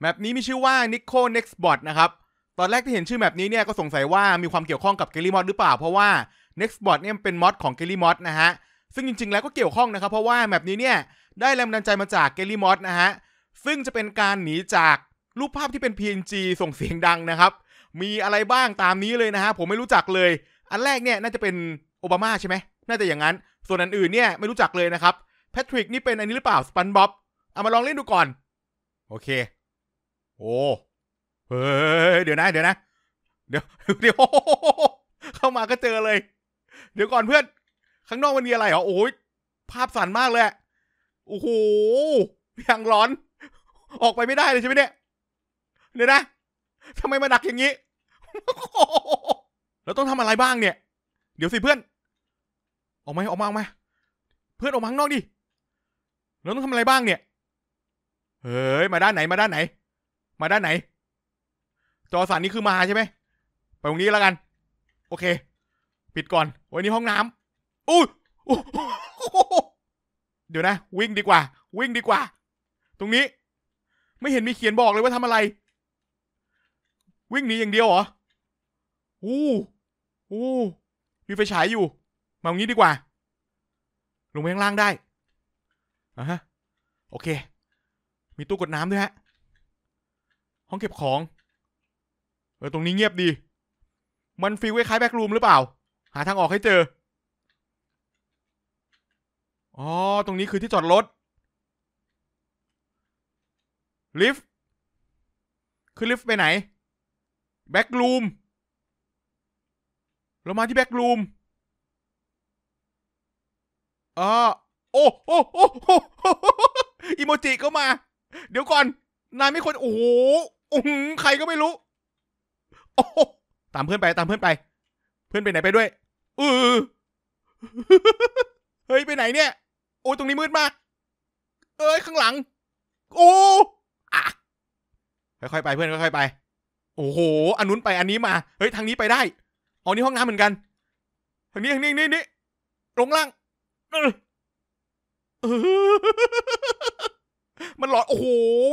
แมปนี้มีชื่อว่า Nico Next Bot นะครับ ตอนแรกที่เห็นชื่อแมปนี้เนี่ยก็สงสัยว่ามีความเกี่ยวข้องกับ g a l l y Mod หรือเปล่า เพราะว่า Next Bot เนี่ยเป็นมอดของ g a l l y Mod นะฮะ ซึ่งจริงๆแล้วก็เกี่ยวข้องนะครับ เพราะว่าแมปนี้เนี่ย ได้แรงบันดาลใจมาจาก g a l l y Mod นะฮะ ซึ่งจะเป็นการหนีจากรูปภาพที่เป็น PNG ส่งเสียงดังนะครับ มีอะไรบ้างตามนี้เลยนะฮะผมไม่รู้จักเลย อันแรกเนี่ยน่าจะเป็นโอบามาใช่ไหมน่าจะอย่างนั้น ส่วนอันอื่นเนี่ยไม่รู้จักเลยนะครับแพทริกนี่เป็นอันนี้หรือเปล่าสปันบ๊อบเอามาลองเล่นดูก่อนโอเคโอ้ เฮ้ย เดี๋ยวนะ เดี๋ยวนะเดี๋ยวเดี๋ยว เข้ามาก็เจอเลย เดี๋ยวก่อนเพื่อน ข้างนอกมันมีอะไรเหรอโอ้ยภาพสั่นมากเลยโอ้โหอย่างร้อน ออกไปไม่ได้เลยใช่ไหมเนี่ย เดี๋ยวนะทำไมมาดักอย่างนี้ แล้วต้องทำอะไรบ้างเนี่ย เดี๋ยวสิเพื่อน ออกมาออกมาออกมาเพื่อนออกมาข้างนอกดิแล้วต้องทำอะไรบ้างเนี่ย เฮ้ย มาด้านไหนมาด้านไหนมาด้านไหนจอสันนี่คือมาใช่ไหม ไปตรงนี้แล้วกัน โอเค ปิดก่อนวันนี้ห้องน้ำอู้เดี๋ยวนะวิ่งดีกว่า วิ่งดีกว่า ตรงนี้ ไม่เห็นมีเขียนบอกเลยว่าทำอะไร วิ่งหนีอย่างเดียวเหรออู้อู้มีไฟฉายอยู่มาตรงนี้ดีกว่า ลงไปข้างล่างได้อ่ะฮะโอเค มีตู้กดน้ำด้วยฮะห้องเก็บของ เออตรงนี้เงียบดี มันฟีลคล้ายแบ็กรูมหรือเปล่า หาทางออกให้เจอ อ๋อตรงนี้คือที่จอดรถ ลิฟต์ คือลิฟต์ไปไหน แบ็กรูม เรามาที่แบ็กรูมอ๋อโอ้โอ้โอ้โอ้อิโมจิก็มา เดี๋ยวก่อน นายไม่ควร โอ้โโอุ้งใครก็ไม่รู้ โอ้ตามเพื่อนไป ตามเพื่อนไป เพื่อนไปไหนไปด้วยเออเฮ้ยไปไหนเนี่ย โอ้ตรงนี้มืดมาก เอ้ยข้างหลัง โอ้อะค่อยๆไปเพื่อนค่อย ๆไป โอ้โห อันนู้นไปอันนี้มา เฮ้ยทางนี้ไปได้อ๋อนี่ห้องน้ำเหมือนกัน ทางนี้ทางนี้นี่นี่ลงล่างมันหลอด โอ้โห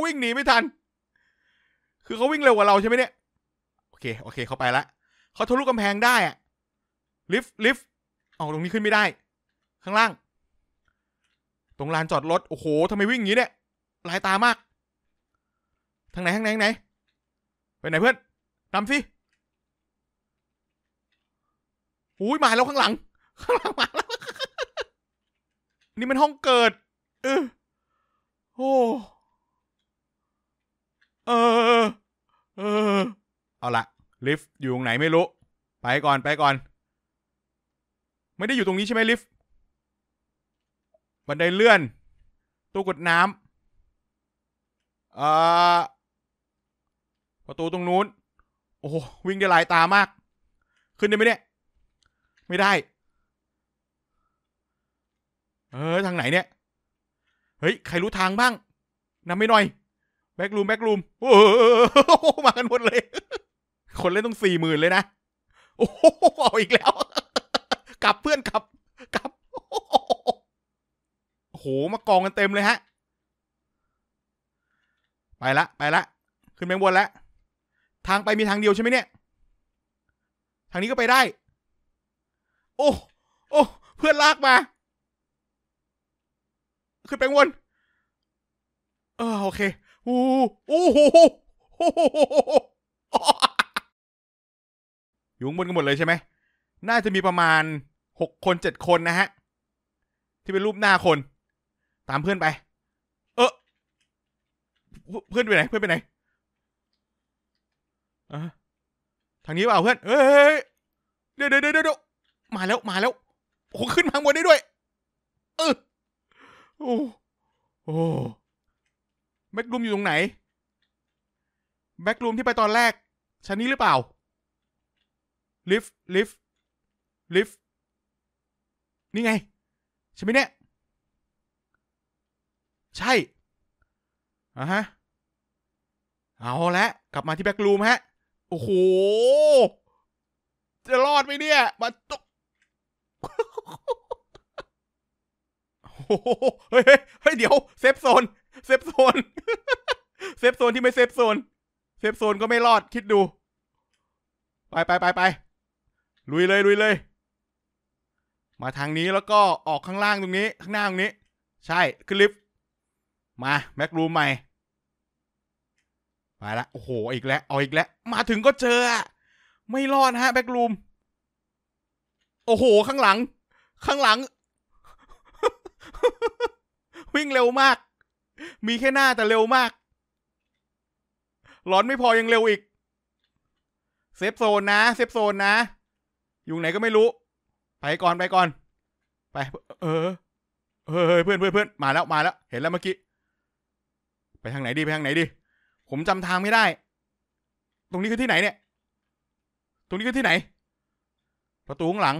วิ่งหนีไม่ทันคือเขาวิ่งเร็วกว่าเราใช่ไหมเนี่ย โอเคโอเคเขาไปละเขาทะลุกำแพงได้อะลิฟต์ลิฟต์เอกตรงนี้ขึ้นไม่ได้ ข้างล่าง ตรงลานจอดรถ โอ้โหทำไมวิ่งอย่างนี้เนี่ยลายตามาก ทางไหนทางไหนทางไหนไปไหนเพื่อนนำสิ อุ้ยมาแล้วข้างหลัง ข้างหลังมาแล้ว นี่มันห้องเกิดเออโอ้เออเออ เอาละลิฟต์อยู่ตรงไหนไม่รู้ ไปก่อนไปก่อน ไม่ได้อยู่ตรงนี้ใช่ไหมลิฟต์บันไดเลื่อนตู้กดน้ำเอ่อ ประตูตรงนู้นโอ้วิ่งได้หลายตามาก ขึ้นได้ไหมเนี่ย ไม่ได้ เออทางไหนเนี่ยเฮ้ยใครรู้ทางบ้างนำไม่หน่อยแบ็กลูม แบ็กลูมโอ้มากันหมดเลย คนเล่นต้องสี่หมื่นเลยนะโอ้เอาอีกแล้ว กลับเพื่อน กลับ กลับโอ้โห มากองกันเต็มเลยฮะ ไปละ ไปละ ขึ้นแมงบนละทางไปมีทางเดียวใช่ไหมเนี่ย ทางนี้ก็ไปได้ โอ้ โอ้ เพื่อนลากมา ขึ้นแมงบนเออโอเคอยู่บนกันหมดเลยใช่ไหม น่าจะมีประมาณหกคนเจ็ดคนนะฮะ ที่เป็นรูปหน้าคน ตามเพื่อนไป เออเพื่อนไปไหนเพื่อนไปไหนอทางนี้เปล่าเพื่อนเฮ้ยเดี๋ยวเดี๋ยวเดี๋ยวมาแล้วมาแล้วผมขึ้นมาบนได้ด้วย เออโอ้โอ้แบ็กรูมอยู่ตรงไหนแบ็กรูมที่ไปตอนแรก ชั้นนี้หรือเปล่าลิฟต์ลิฟต์ลิฟต์นี่ไง ใช่ไหมเนี่ย ใช่อ่ะฮะเอาละกลับมาที่แบ็กรูมฮะ โอ้โห จะรอดไหมเนี่ยมาตุ๊กเฮ้ยเฮ้ยเดี๋ยว เซฟโซนเซฟโซน เซฟโซนที่ไม่เซฟโซน เซฟโซนก็ไม่รอดคิดดู ไปไปไปไปลุยเลยลุยเลย มาทางนี้แล้วก็ออกข้างล่างตรงนี้ ข้างหน้าตรงนี้ ใช่ขึ้นลิฟต์ มาแม็กรูมใหม่มาละโอ้โหอีกแล้ว เอาอีกแล้ว มาถึงก็เจอ ไม่รอดฮะแบ็กรูม โอ้โห ข้างหลัง ข้างหลัง วิ่งเร็วมากมีแค่หน้าแต่เร็วมาก หลอนไม่พอยังเร็วอีก เซฟโซนนะ เซฟโซนนะ อยู่ไหนก็ไม่รู้ ไปก่อนไปก่อน ไป เออเฮ้ยเพื่อนเพื่อนเพื่อน มาแล้วมาแล้วเห็นแล้วเมื่อกี้ ไปทางไหนดีไปทางไหนดี ผมจำทางไม่ได้ ตรงนี้คือที่ไหนเนี่ย ตรงนี้คือที่ไหน ประตูข้างหลัง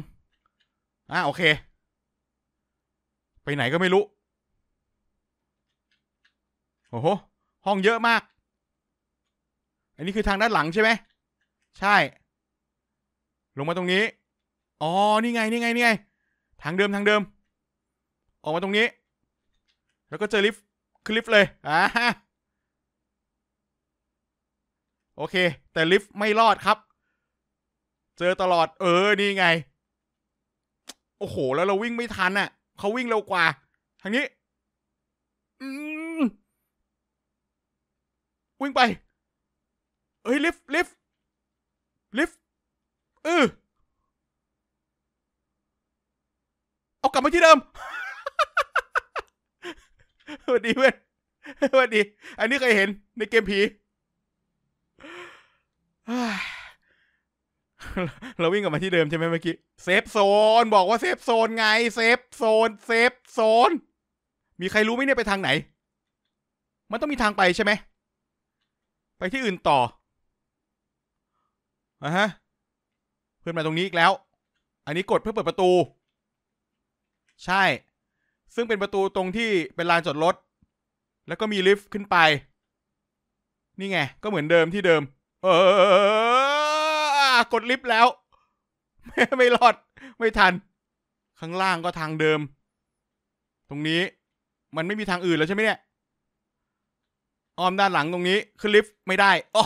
อ่าโอเค ไปไหนก็ไม่รู้โอ้โหห้องเยอะมาก อันนี้คือทางด้านหลังใช่ไหมใช่ ลงมาตรงนี้อ๋อนี่ไงนี่ไงนี่ไงทางเดิมทางเดิม ออกมาตรงนี้ แล้วก็เจอลิฟต์คือลิฟต์เลยอ่าโอเค แต่ลิฟต์ไม่รอดครับ เจอตลอด เออนี่ไงโอ้โห แล้วเราวิ่งไม่ทันอะ่ะเขาวิ่งเร็วกว่า ทางนี้อืมวิ่งไปเฮ้ยลิฟ ลิฟ ลิฟเออเอากลับมาที่เดิม สวัสดีเพื่อนสวัสดี อันนี้เคยเห็นในเกมผี เราวิ่งกลับมาที่เดิมใช่ไหมเมื่อกี้เซฟโซนบอกว่าเซฟโซนไง เซฟโซน เซฟโซน มีใครรู้ไหมเนี่ยไปทางไหน มันต้องมีทางไปใช่ไหมไปที่อื่นต่ออะฮะ เพื่อนมาตรงนี้อีกแล้ว อันนี้กดเพื่อเปิดประตู ใช่ ซึ่งเป็นประตูตรงที่เป็นลานจอดรถ แล้วก็มีลิฟต์ขึ้นไป นี่ไง ก็เหมือนเดิมที่เดิมเออกดลิฟต์แล้วไม่ไม่รอดไม่ทัน ข้างล่างก็ทางเดิม ตรงนี้มันไม่มีทางอื่นแล้วใช่ไหมเนี่ยอ้อมด้านหลังตรงนี้ขึ้นลิฟต์ไม่ได้ โอ้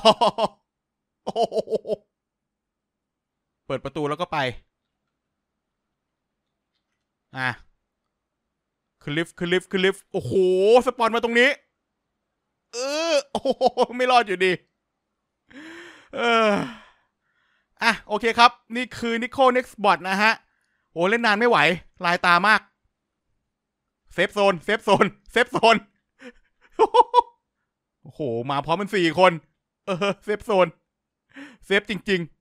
เปิดประตูแล้วก็ไป อ่ะขึ้นลิฟต์ขึ้นลิฟต์ขึ้นลิฟต์โอ้โห สปอนมาตรงนี้เออโอ้โห ไม่รอดอยู่ดี เอออ่ะ โอเคครับ นี่คือนิโคเน็กซ์บอทนะฮะ โอ้เล่นนานไม่ไหว ลายตามาก เซฟโซน เซฟโซน เซฟโซนโอ้โห มาพร้อมมันสี่คน เออเซฟโซน เซฟจริงๆ